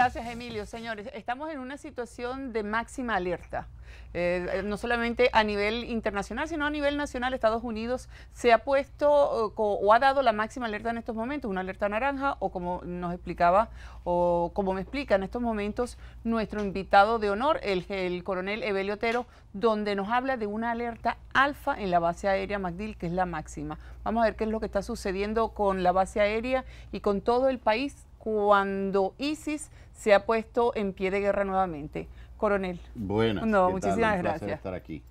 Gracias, Emilio. Señores, estamos en una situación de máxima alerta. Eh, eh, no solamente a nivel internacional, sino a nivel nacional, Estados Unidos se ha puesto eh, o, ha dado la máxima alerta en estos momentos, una alerta naranja, o como nos explicaba, o como me explica en estos momentos nuestro invitado de honor, el, coronel Evelio Otero, donde nos habla de una alerta alfa en la base aérea MacDill, que es la máxima. Vamos a ver qué es lo que está sucediendo con la base aérea y con todo el país cuando ISIS se ha puesto en pie de guerra nuevamente. Coronel. Buenas. No, muchísimas Un gracias. estar aquí.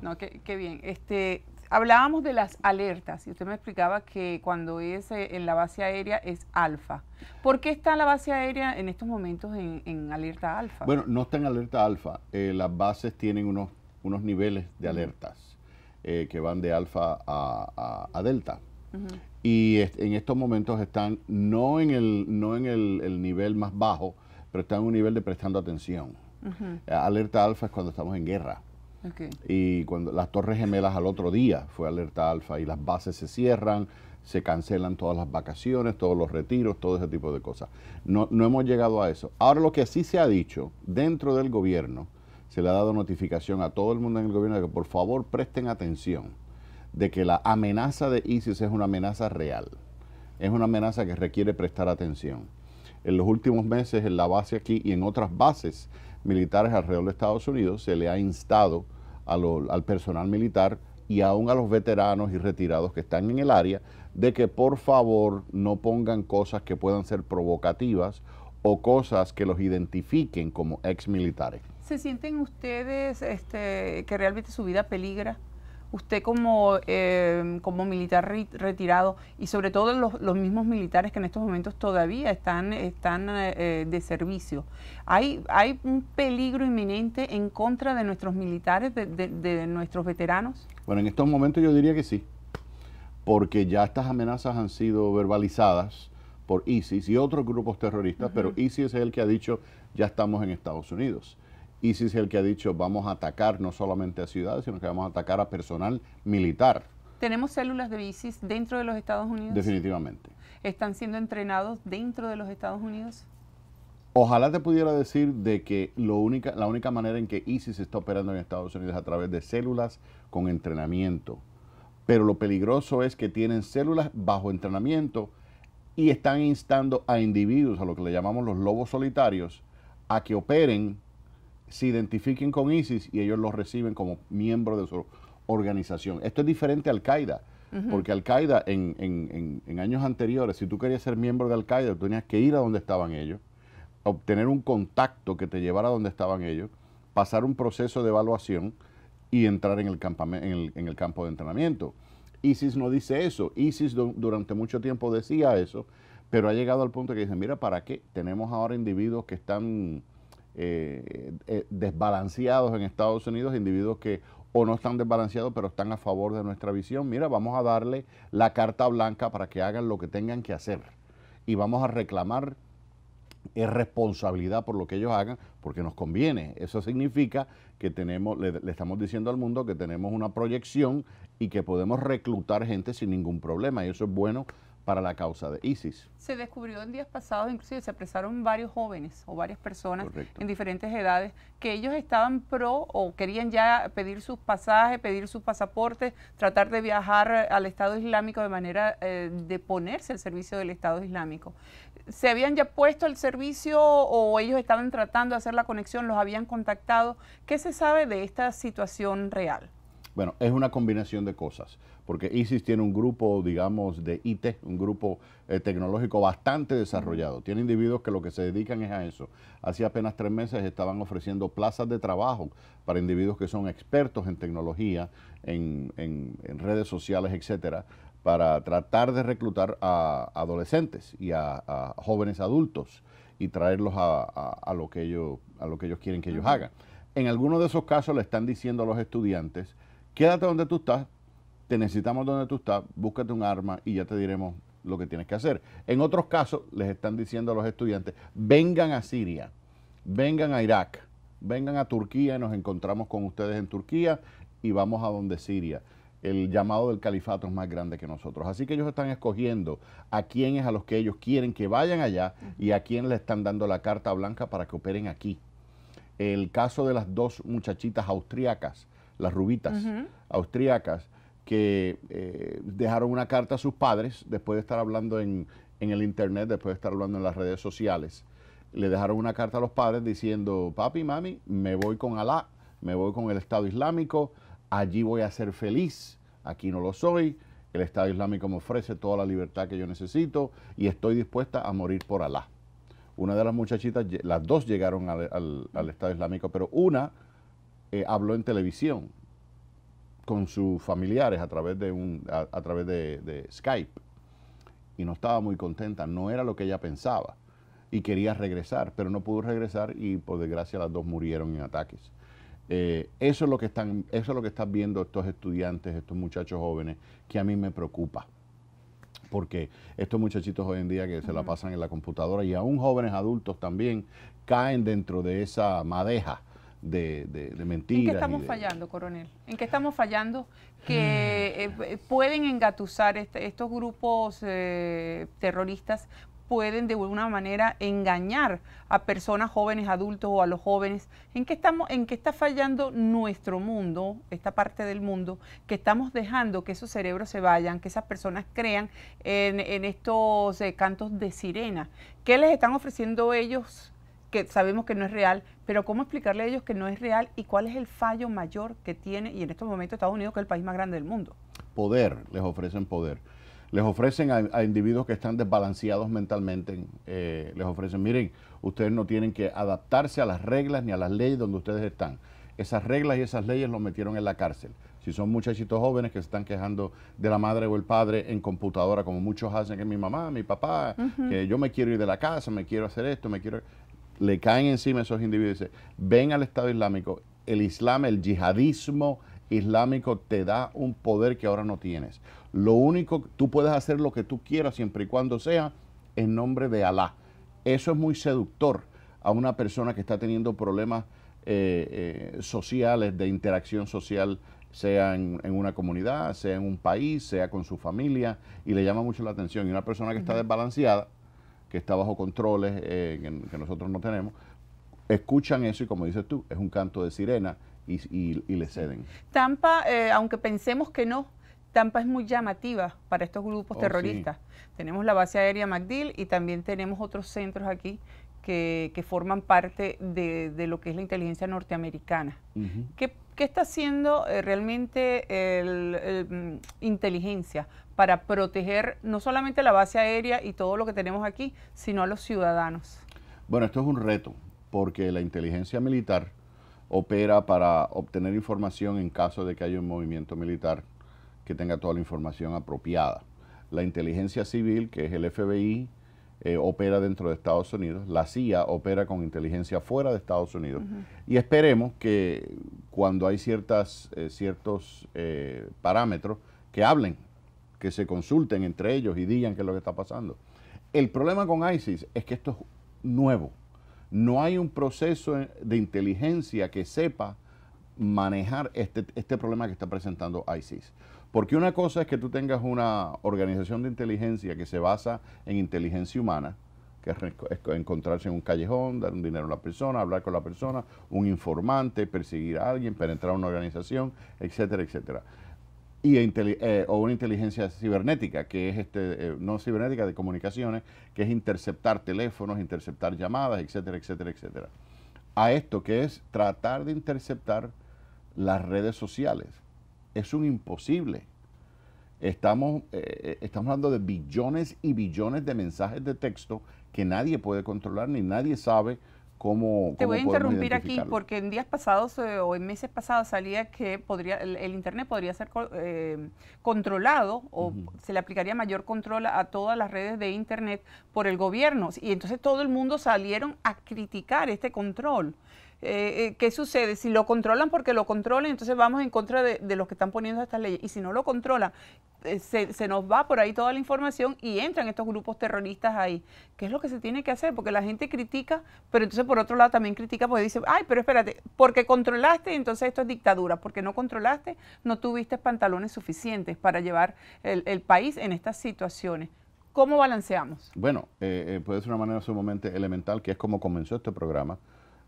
No, qué, bien. Este, hablábamos de las alertas y usted me explicaba que cuando es eh, en la base aérea es alfa. ¿Por qué está la base aérea en estos momentos en, alerta alfa? Bueno, no está en alerta alfa. Eh, las bases tienen unos, unos niveles de alertas eh, que van de alfa a delta y en estos momentos están no en, el, no en el, nivel más bajo, pero están en un nivel de prestando atención. Eh, alerta alfa es cuando estamos en guerra. Y cuando las Torres Gemelas al otro día fue alerta alfa y las bases se cierran, se cancelan todas las vacaciones, todos los retiros, todo ese tipo de cosas. No, no hemos llegado a eso. Ahora lo que sí se ha dicho dentro del gobierno, se le ha dado notificación a todo el mundo en el gobierno de que por favor presten atención de que la amenaza de ISIS es una amenaza real, es una amenaza que requiere prestar atención. En los últimos meses en la base aquí y en otras bases militares alrededor de Estados Unidos se le ha instado al personal militar y aún a los veteranos y retirados que están en el área de que por favor no pongan cosas que puedan ser provocativas o cosas que los identifiquen como ex militares. ¿Se sienten ustedes este, que realmente su vida peligra? usted como, em, como militar retirado y sobre todo los, mismos militares que en estos momentos todavía están, están eh, eh, de servicio. Hay, hay un peligro inminente en contra de nuestros militares, de, nuestros veteranos. Bueno, en estos momentos yo diría que sí, porque ya estas amenazas han sido verbalizadas por ISIS y otros grupos terroristas, pero ISIS es el que ha dicho ya estamos en Estados Unidos. ISIS es el que ha dicho vamos a atacar no solamente a ciudades, sino que vamos a atacar a personal militar. ¿Tenemos células de ISIS dentro de los Estados Unidos? Definitivamente. ¿Están siendo entrenados dentro de los Estados Unidos? Ojalá te pudiera decir de que lo única, la única manera en que ISIS está operando en Estados Unidos es a través de células con entrenamiento. Pero lo peligroso es que tienen células bajo entrenamiento y están instando a individuos, a lo que le llamamos los lobos solitarios, a que operen se identifiquen con ISIS y ellos los reciben como miembro de su organización. Esto es diferente a Al-Qaeda, porque Al-Qaeda en, años anteriores, si tú querías ser miembro de Al-Qaeda, tenías que ir a donde estaban ellos, obtener un contacto que te llevara a donde estaban ellos, pasar un proceso de evaluación y entrar en el, en el campo de entrenamiento. ISIS no dice eso. ISIS durante mucho tiempo decía eso, pero ha llegado al punto que dicen, mira, ¿para qué? Tenemos ahora individuos que están eh, eh, desbalanceados en Estados Unidos, individuos que o no están desbalanceados, pero están a favor de nuestra visión. Mira, vamos a darle la carta blanca para que hagan lo que tengan que hacer. Y vamos a reclamar eh, responsabilidad por lo que ellos hagan, porque nos conviene. Eso significa que tenemos, le, estamos diciendo al mundo que tenemos una proyección y que podemos reclutar gente sin ningún problema. Y eso es bueno para la causa de ISIS. Se descubrió en días pasados, inclusive se apresaron varios jóvenes o varias personas en diferentes edades que ellos estaban pro o querían ya pedir sus pasajes, pedir sus pasaportes, tratar de viajar al Estado Islámico de manera eh, de ponerse al servicio del Estado Islámico. ¿Se habían ya puesto al servicio o ellos estaban tratando de hacer la conexión? ¿Los habían contactado? ¿Qué se sabe de esta situación real? Bueno, es una combinación de cosas, porque ISIS tiene un grupo, digamos, de IT, un grupo eh, tecnológico bastante desarrollado. Tiene individuos que lo que se dedican es a eso. Hace apenas tres meses estaban ofreciendo plazas de trabajo para individuos que son expertos en tecnología, en, redes sociales, etcétera, para tratar de reclutar a adolescentes y a, jóvenes adultos y traerlos a, lo que ellos, a lo que ellos quieren que ellos hagan. En algunos de esos casos le están diciendo a los estudiantes quédate donde tú estás, te necesitamos donde tú estás, búscate un arma y ya te diremos lo que tienes que hacer. En otros casos, les están diciendo a los estudiantes, vengan a Siria, vengan a Irak, vengan a Turquía, y nos encontramos con ustedes en Turquía y vamos a donde Siria. El llamado del califato es más grande que nosotros. Así que ellos están escogiendo a es a los que ellos quieren que vayan allá y a quién le están dando la carta blanca para que operen aquí. El caso de las dos muchachitas austriacas las rubitas austriacas, que eh, dejaron una carta a sus padres después de estar hablando en, el internet, después de estar hablando en las redes sociales. Le dejaron una carta a los padres diciendo, papi, mami, me voy con Alá, me voy con el Estado Islámico, allí voy a ser feliz, aquí no lo soy, el Estado Islámico me ofrece toda la libertad que yo necesito y estoy dispuesta a morir por Alá. Una de las muchachitas, las dos llegaron al Estado Islámico, pero una eh, habló en televisión con sus familiares a través de un a, través de, Skype y no estaba muy contenta, no era lo que ella pensaba y quería regresar, pero no pudo regresar y por desgracia las dos murieron en ataques. Eh, eso es lo que están, eso es lo que están viendo estos estudiantes, estos muchachos jóvenes, que a mí me preocupa porque estos muchachitos hoy en día que se la pasan en la computadora y aún jóvenes adultos también caen dentro de esa madeja de, mentiras. ¿En qué estamos fallando, coronel? ¿En qué estamos fallando que mm. eh, eh, pueden engatusar este, estos grupos eh, terroristas? pueden de alguna manera engañar a personas jóvenes, adultos o a los jóvenes. ¿En qué estamos, en qué está fallando nuestro mundo, esta parte del mundo, que estamos dejando que esos cerebros se vayan, que esas personas crean en, estos cantos de sirena? ¿Qué les están ofreciendo ellos que sabemos que no es real, pero ¿cómo explicarle a ellos que no es real y cuál es el fallo mayor que tiene, y en estos momentos Estados Unidos, que es el país más grande del mundo? Poder, les ofrecen poder. Les ofrecen a, individuos que están desbalanceados mentalmente, eh, les ofrecen, miren, ustedes no tienen que adaptarse a las reglas ni a las leyes donde ustedes están. Esas reglas y esas leyes los metieron en la cárcel si son muchachitos jóvenes que se están quejando de la madre o el padre en computadora, como muchos hacen, que mi mamá, mi papá, que yo me quiero ir de la casa, me quiero hacer esto, me quiero le caen encima esos individuos y dicen, ven al Estado Islámico, el Islam, el yihadismo islámico te da un poder que ahora no tienes. Lo único, tú puedes hacer lo que tú quieras siempre y cuando sea en nombre de Alá. Eso es muy seductor a una persona que está teniendo problemas eh, eh, sociales, de interacción social, sea en, una comunidad, sea en un país, sea con su familia, y le llama mucho la atención. Y una persona que está desbalanceada, que está bajo controles eh, que, nosotros no tenemos, escuchan eso y como dices tú, es un canto de sirena y, le ceden. Tampa, eh, aunque pensemos que no, Tampa es muy llamativa para estos grupos oh, terroristas. Tenemos la base aérea MacDill y también tenemos otros centros aquí que, forman parte de, lo que es la inteligencia norteamericana. ¿Qué está haciendo eh, realmente la mm, inteligencia para proteger no solamente la base aérea y todo lo que tenemos aquí, sino a los ciudadanos? Bueno, esto es un reto, porque la inteligencia militar opera para obtener información en caso de que haya un movimiento militar que tenga toda la información apropiada. La inteligencia civil, que es el FBI, eh, opera dentro de Estados Unidos, la CIA opera con inteligencia fuera de Estados Unidos y esperemos que cuando hay ciertas, eh, ciertos eh, parámetros que hablen, que se consulten entre ellos y digan qué es lo que está pasando. El problema con ISIS es que esto es nuevo. No hay un proceso de inteligencia que sepa manejar este, este, problema que está presentando ISIS. Porque una cosa es que tú tengas una organización de inteligencia que se basa en inteligencia humana, que es encontrarse en un callejón, dar un dinero a la persona, hablar con la persona, un informante, perseguir a alguien, penetrar a una organización, etcétera, etcétera. Y eh, o una inteligencia cibernética, que es este, eh, no cibernética, de comunicaciones, que es interceptar teléfonos, interceptar llamadas, etcétera, etcétera, etcétera. A esto que es tratar de interceptar las redes sociales. Es un imposible. Estamos, eh, eh, estamos hablando de billones y billones de mensajes de texto que nadie puede controlar ni nadie sabe Cómo, Te voy a interrumpir aquí porque en días pasados eh, o en meses pasados salía que podría el, Internet podría ser controlado o se le aplicaría mayor control a todas las redes de Internet por el gobierno. Y entonces todo el mundo salieron a criticar este control. Eh, eh, ¿qué sucede? Si lo controlan porque lo controlan, entonces vamos en contra de, los que están poniendo estas leyes. Y si no lo controlan, eh, se, nos va por ahí toda la información y entran estos grupos terroristas ahí. ¿Qué es lo que se tiene que hacer? Porque la gente critica, pero entonces por otro lado también critica porque dice, ay, pero espérate, porque controlaste, entonces esto es dictadura, porque no controlaste, no tuviste pantalones suficientes para llevar el, país en estas situaciones. ¿Cómo balanceamos? Bueno, puede ser una manera sumamente elemental, que es como comenzó este programa,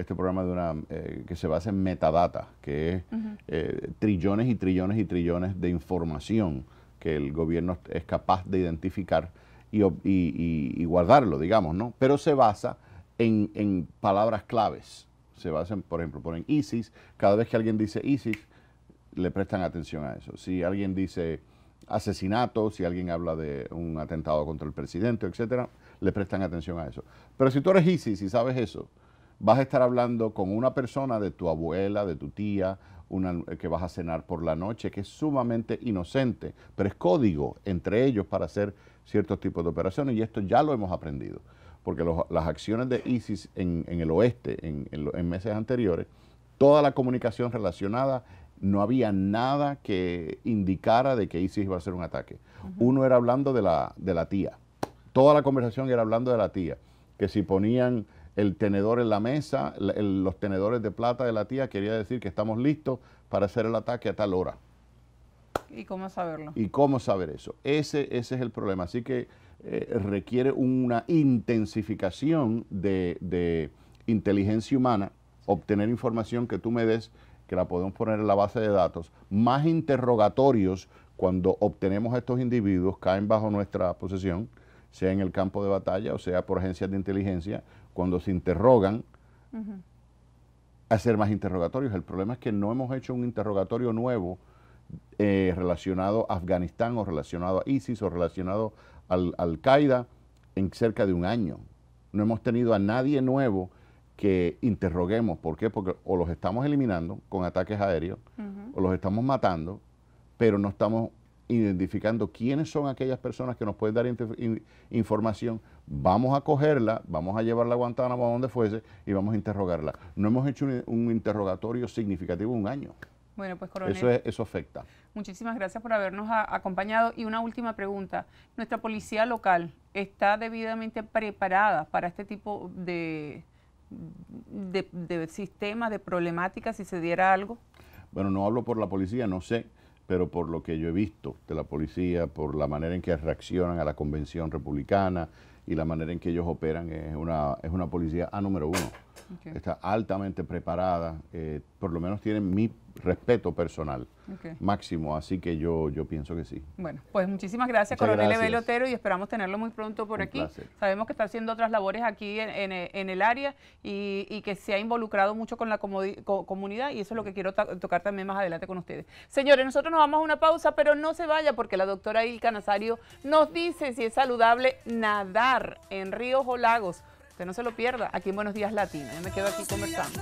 este programa de una eh, que se basa en metadata, que es eh, trillones y trillones y trillones de información que el gobierno es capaz de identificar y, guardarlo, digamos, ¿no? Pero se basa en, palabras claves. Se basa, por ejemplo, ponen ISIS. Cada vez que alguien dice ISIS, le prestan atención a eso. Si alguien dice asesinato, si alguien habla de un atentado contra el presidente, etcétera, le prestan atención a eso. Pero si tú eres ISIS y sabes eso, vas a estar hablando con una persona de tu abuela, de tu tía, que vas a cenar por la noche, que es sumamente inocente, pero es código entre ellos para hacer ciertos tipos de operaciones y esto ya lo hemos aprendido, porque las acciones de ISIS en, el oeste, en, meses anteriores, toda la comunicación relacionada, no había nada que indicara de que ISIS iba a hacer un ataque. Uno era hablando de la, de la tía, toda la conversación era hablando de la tía, que si ponían el tenedor en la mesa, los tenedores de plata de la tía quería decir que estamos listos para hacer el ataque a tal hora. ¿Y cómo saberlo? ¿Y cómo saber eso? Ese, ese es el problema. Así que eh, requiere una intensificación de, de inteligencia humana, obtener información que tú me des, que la podemos poner en la base de datos, más interrogatorios cuando obtenemos a estos individuos, caen bajo nuestra posesión, sea en el campo de batalla o sea por agencias de inteligencia, cuando se interrogan, hacer más interrogatorios. El problema es que no hemos hecho un interrogatorio nuevo eh, relacionado a Afganistán o relacionado a ISIS o relacionado al Al-Qaeda en cerca de un año. No hemos tenido a nadie nuevo que interroguemos. ¿Por qué? Porque o los estamos eliminando con ataques aéreos, o los estamos matando, pero no estamos identificando quiénes son aquellas personas que nos pueden dar información, vamos a cogerla, vamos a llevarla a Guantánamo a donde fuese y vamos a interrogarla. No hemos hecho un, interrogatorio significativo un año. Bueno, pues coronel. Eso, eso afecta. Muchísimas gracias por habernos acompañado. Y una última pregunta. ¿Nuestra policía local está debidamente preparada para este tipo de, de, de sistemas, de problemáticas, si se diera algo? Bueno, no hablo por la policía, no sé pero por lo que yo he visto de la policía, por la manera en que reaccionan a la convención republicana y la manera en que ellos operan, es una, es una policía A número uno. Está altamente preparada, eh, por lo menos tiene mi respeto personal máximo, así que yo, yo pienso que sí. Bueno, pues muchísimas gracias, coronel Evelio Otero, y esperamos tenerlo muy pronto por aquí. Sabemos que está haciendo otras labores aquí en, el área y, que se ha involucrado mucho con la comunidad y eso es lo que quiero tocar también más adelante con ustedes. Señores, nosotros nos vamos a una pausa, pero no se vaya porque la doctora Ilka Nazario nos dice si es saludable nadar en ríos o lagos que no se lo pierda aquí en Buenos Días Latino. Yo me quedo aquí conversando.